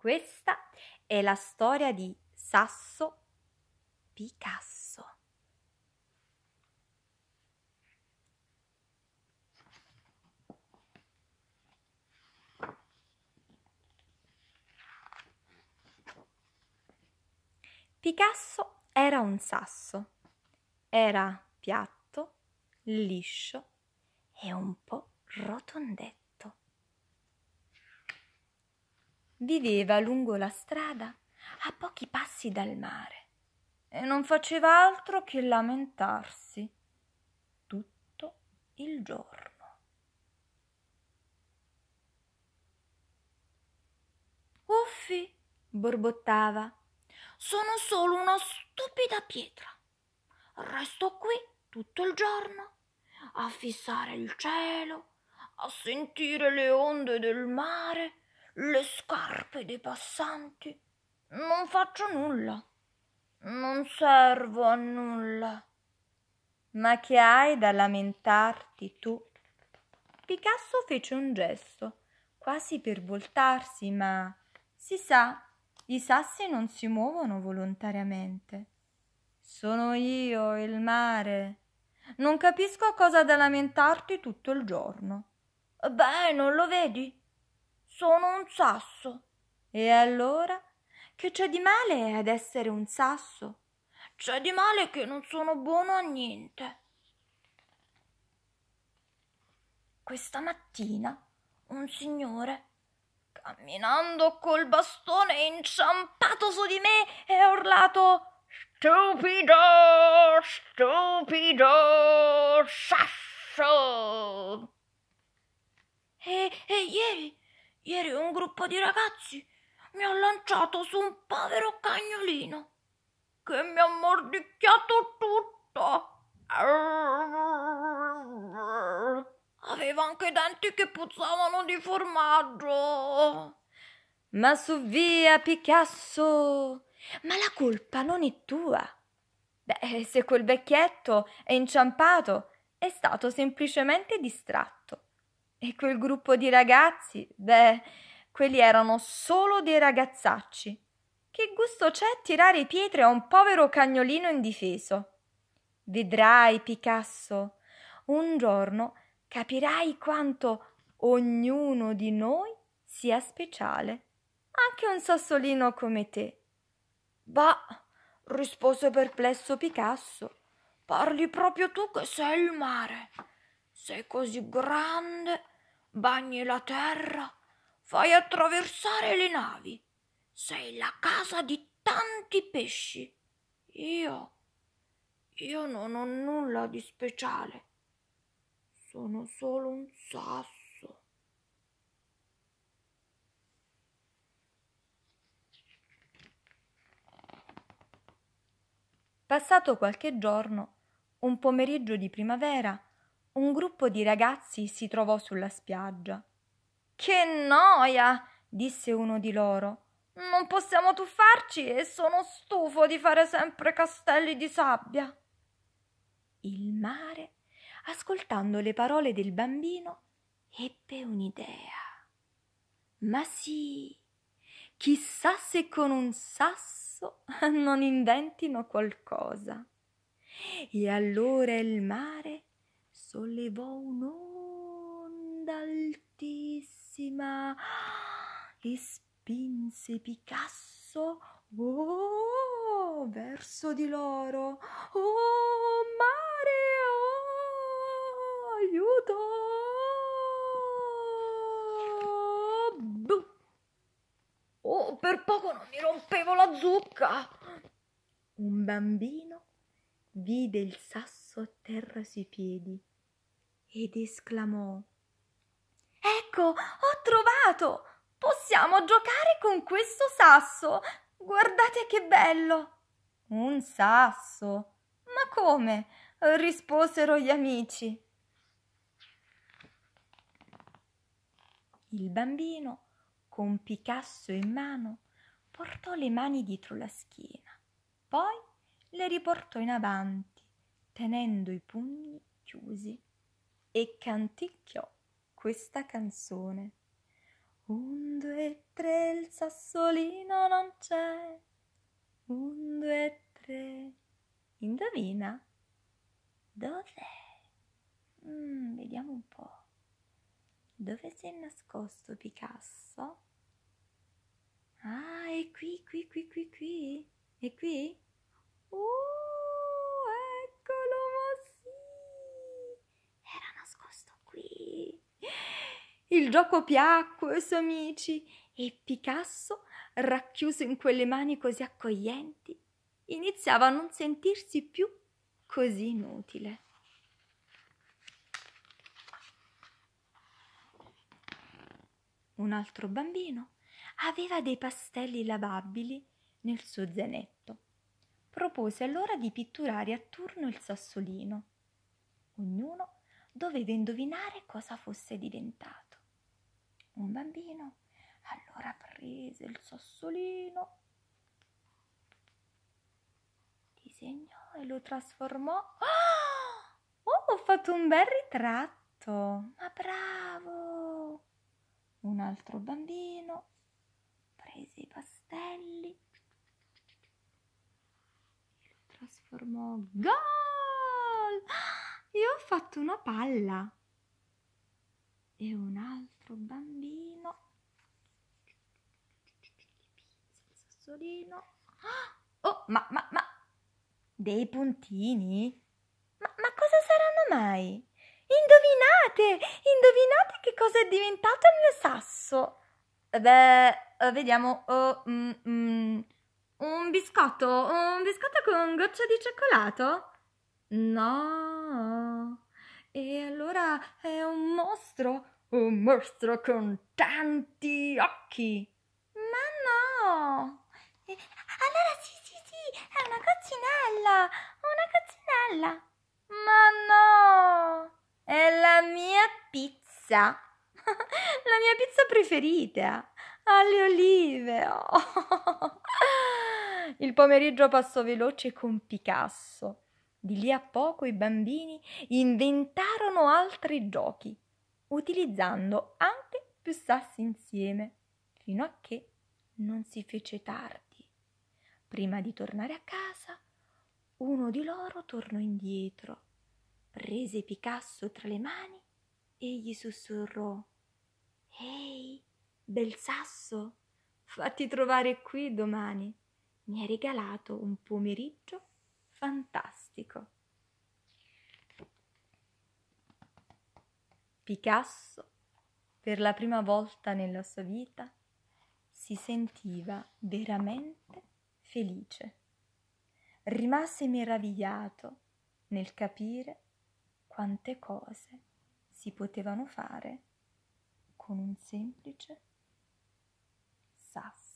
Questa è la storia di Sasso Picasso. Picasso era un sasso. Era piatto, liscio e un po' rotondetto. viveva lungo la strada a pochi passi dal mare e non faceva altro che lamentarsi tutto il giorno. Uffi, borbottava, sono solo una stupida pietra. Resto qui tutto il giorno a fissare il cielo, a sentire le onde del mare le scarpe dei passanti. Non faccio nulla. Non servo a nulla. Ma che hai da lamentarti tu? Picasso fece un gesto, quasi per voltarsi, ma si sa, i sassi non si muovono volontariamente. Sono io, il mare. Non capisco cosa da lamentarti tutto il giorno. Beh, non lo vedi? Sono un sasso. E allora? Che c'è di male ad essere un sasso? C'è di male che non sono buono a niente. Questa mattina un signore, camminando col bastone è inciampato su di me, e ha urlato Stupido, stupido, sasso. E, e ieri Ieri un gruppo di ragazzi mi ha lanciato su un povero cagnolino che mi ha mordicchiato tutto. Aveva anche i denti che puzzavano di formaggio. Ma su via, Picasso! Ma la colpa non è tua. Beh, se quel vecchietto è inciampato, è stato semplicemente distratto. E quel gruppo di ragazzi, beh, quelli erano solo dei ragazzacci. Che gusto c'è tirare pietre a un povero cagnolino indifeso? Vedrai, Picasso, un giorno capirai quanto ognuno di noi sia speciale, anche un sassolino come te. Bah, rispose perplesso Picasso, parli proprio tu che sei il mare. Sei così grande, bagni la terra, fai attraversare le navi. Sei la casa di tanti pesci. Io, io non ho nulla di speciale. Sono solo un sasso. Passato qualche giorno, un pomeriggio di primavera, un gruppo di ragazzi si trovò sulla spiaggia. Che noia! disse uno di loro. Non possiamo tuffarci e sono stufo di fare sempre castelli di sabbia. Il mare, ascoltando le parole del bambino, ebbe un'idea. Ma sì, chissà se con un sasso non inventino qualcosa. E allora il mare sollevò un'onda altissima, e spinse Picasso oh, verso di loro. Oh, mare, oh, aiuto! Oh, per poco non mi rompevo la zucca! Un bambino vide il sasso a terra sui piedi ed esclamò Ecco, ho trovato! Possiamo giocare con questo sasso! Guardate che bello! Un sasso? Ma come? risposero gli amici. Il bambino, con Picasso in mano, portò le mani dietro la schiena, poi le riportò in avanti, tenendo i pugni chiusi e canticchiò questa canzone. Un, due, tre, il sassolino non c'è. Un, due, tre. Indovina? Dov'è? Mm, vediamo un po'. Dove si è nascosto Picasso? Ah, è qui, qui, qui, qui, qui. È qui? Uh! Il gioco piacque ai suoi amici e Picasso, racchiuso in quelle mani così accoglienti, iniziava a non sentirsi più così inutile. Un altro bambino aveva dei pastelli lavabili nel suo zainetto. Propose allora di pitturare a turno il sassolino. Ognuno doveva indovinare cosa fosse diventato un bambino. Allora prese il sassolino, disegnò e lo trasformò. Oh, ho fatto un bel ritratto! Ma bravo! Un altro bambino prese i pastelli e lo trasformò. Gol! Io ho fatto una palla e un altro bambino il sassolino ah! oh ma ma ma dei puntini ma, ma cosa saranno mai indovinate indovinate che cosa è diventato il mio sasso beh eh, vediamo oh, mm, mm. un biscotto un biscotto con goccia di cioccolato no e allora è un mostro, un mostro con tanti occhi. Ma no! Eh, allora sì, sì, sì, è una coccinella, una coccinella. Ma no! È la mia pizza. la mia pizza preferita. Alle olive. Il pomeriggio passò veloce con Picasso. Di lì a poco i bambini inventarono altri giochi utilizzando anche più sassi insieme, fino a che non si fece tardi. Prima di tornare a casa, uno di loro tornò indietro, prese Picasso tra le mani e gli sussurrò Ehi, bel sasso, fatti trovare qui domani. Mi ha regalato un pomeriggio fantastico. Picasso, per la prima volta nella sua vita, si sentiva veramente felice. Rimase meravigliato nel capire quante cose si potevano fare con un semplice sasso.